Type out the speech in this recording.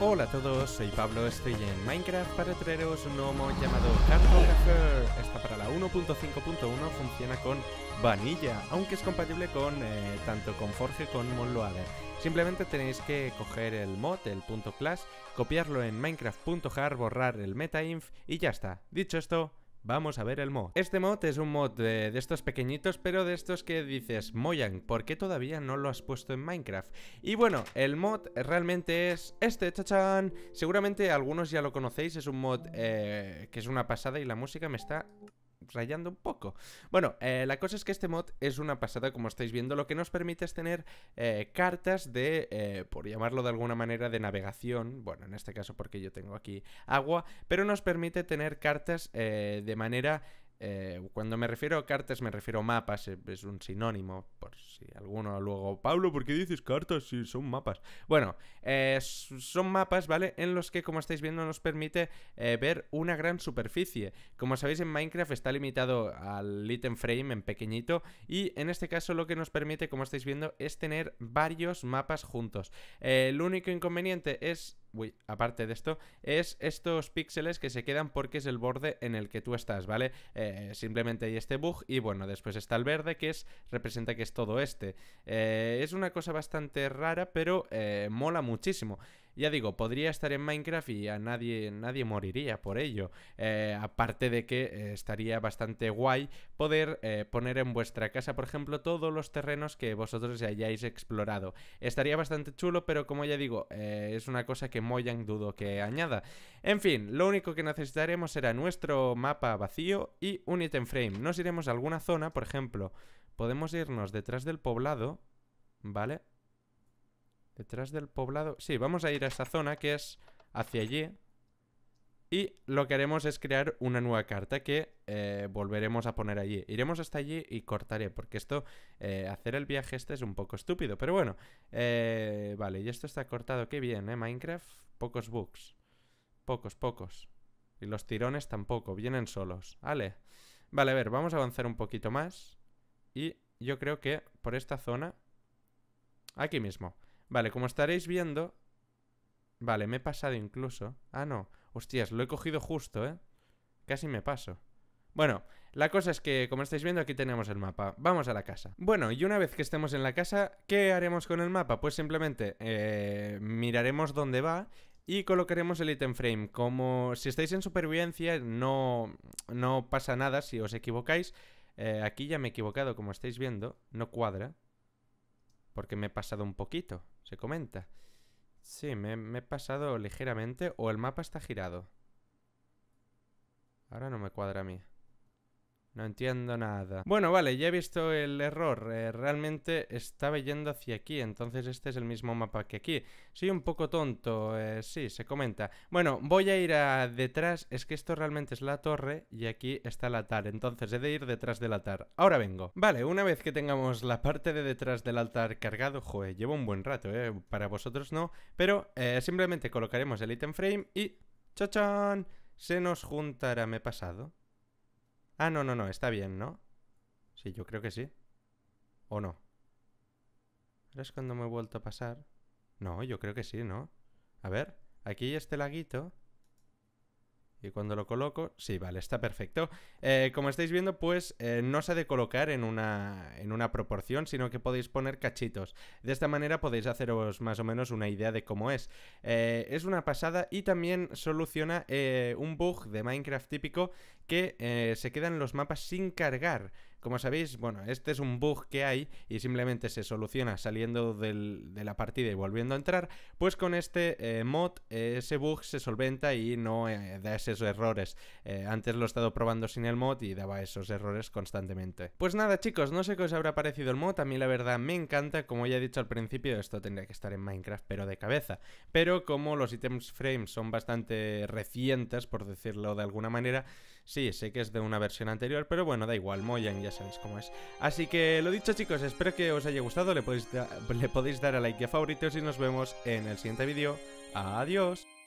Hola a todos, soy Pablo, estoy en Minecraft para traeros un nuevo mod llamado Cartographer. Está para la 1.5.1, funciona con Vanilla, aunque es compatible con eh, tanto con Forge como con Monloade. Simplemente tenéis que coger el mod, el punto .class, copiarlo en minecraft.jar, borrar el metainf y ya está. Dicho esto, Vamos a ver el mod. Este mod es un mod de, estos pequeñitos, pero de estos que dices, moyang ¿por qué todavía no lo has puesto en Minecraft? Y bueno, el mod realmente es este, chachan. Seguramente algunos ya lo conocéis, es un mod eh, que es una pasada y la música me está rayando un poco. Bueno, eh, la cosa es que este mod es una pasada, como estáis viendo, lo que nos permite es tener eh, cartas de, eh, por llamarlo de alguna manera, de navegación, bueno, en este caso porque yo tengo aquí agua, pero nos permite tener cartas de manera eh, cuando me refiero a cartas, me refiero a mapas, eh, es un sinónimo, por si alguno luego, Pablo, ¿por qué dices cartas si son mapas? Bueno, eh, son mapas, ¿vale? En los que, como estáis viendo, nos permite ver una gran superficie. Como sabéis, en Minecraft está limitado al item frame en pequeñito, y en este caso lo que nos permite, como estáis viendo, es tener varios mapas juntos. el único inconveniente es aparte de esto, es estos píxeles que se quedan porque es el borde en el que tú estás, ¿vale? Eh, simplemente hay este bug y bueno, después está el verde que es representa que es todo este. Eh, es una cosa bastante rara, pero eh, mola muchísimo. Ya digo, podría estar en Minecraft y a nadie, nadie moriría por ello. Eh, aparte de que eh, estaría bastante guay poder eh, poner en vuestra casa, por ejemplo, todos los terrenos que vosotros hayáis explorado. Estaría bastante chulo, pero como ya digo, es una cosa que Moyan dudo que añada. En fin, lo único que necesitaremos será nuestro mapa vacío y un item frame. Nos iremos a alguna zona, por ejemplo, podemos irnos detrás del poblado, ¿vale? Detrás del poblado... Sí, vamos a ir a esa zona que es hacia allí. Y lo que haremos es crear una nueva carta que eh, volveremos a poner allí. Iremos hasta allí y cortaré, porque esto, eh, hacer el viaje este es un poco estúpido. Pero bueno, eh, vale, y esto está cortado. Qué bien, ¿eh? Minecraft, pocos bugs. Pocos, pocos. Y los tirones tampoco, vienen solos. Vale. Vale, a ver, vamos a avanzar un poquito más. Y yo creo que por esta zona... Aquí mismo. Vale, como estaréis viendo... Vale, me he pasado incluso. Ah, no. Hostias, lo he cogido justo, ¿eh? Casi me paso. Bueno, la cosa es que, como estáis viendo, aquí tenemos el mapa. Vamos a la casa. Bueno, y una vez que estemos en la casa, ¿qué haremos con el mapa? Pues simplemente eh, miraremos dónde va y colocaremos el item frame. Como si estáis en supervivencia, no, no pasa nada si os equivocáis. Eh, aquí ya me he equivocado, como estáis viendo. No cuadra porque me he pasado un poquito, se comenta. Sí, me, he pasado ligeramente o el mapa está girado. Ahora no me cuadra a mí. No entiendo nada. Bueno, vale, ya he visto el error. Eh, realmente estaba yendo hacia aquí, entonces este es el mismo mapa que aquí. Soy un poco tonto, eh, sí, se comenta. Bueno, voy a ir a detrás, es que esto realmente es la torre y aquí está el altar, entonces he de ir detrás del altar. Ahora vengo. Vale, una vez que tengamos la parte de detrás del altar cargado, joder, llevo un buen rato, eh, para vosotros no, pero eh, simplemente colocaremos el item frame y... ¡Chachán! Se nos juntará, me he pasado. Ah, no, no, no, está bien, ¿no? Sí, yo creo que sí. ¿O no? es cuando me he vuelto a pasar. No, yo creo que sí, ¿no? A ver, aquí este laguito y cuando lo coloco, sí, vale, está perfecto. Eh, como estáis viendo, pues eh, no se ha de colocar en una, en una proporción, sino que podéis poner cachitos. De esta manera podéis haceros más o menos una idea de cómo es. Eh, es una pasada y también soluciona un bug de Minecraft típico que se quedan los mapas sin cargar. Como sabéis, bueno, este es un bug que hay y simplemente se soluciona saliendo de la partida y volviendo a entrar, pues con este eh, mod eh, ese bug se solventa y no eh, da esos errores. antes lo he estado probando sin el mod y daba esos errores constantemente. Pues nada chicos, no sé qué os habrá parecido el mod, a mí la verdad me encanta, como ya he dicho al principio, esto tendría que estar en Minecraft pero de cabeza, pero como los ítems frames son bastante recientes, por decirlo de alguna manera, Sí, sé que es de una versión anterior, pero bueno, da igual, Moyan ya sabéis cómo es. Así que lo dicho chicos, espero que os haya gustado, le podéis, le podéis dar a like y a favoritos y nos vemos en el siguiente vídeo. Adiós.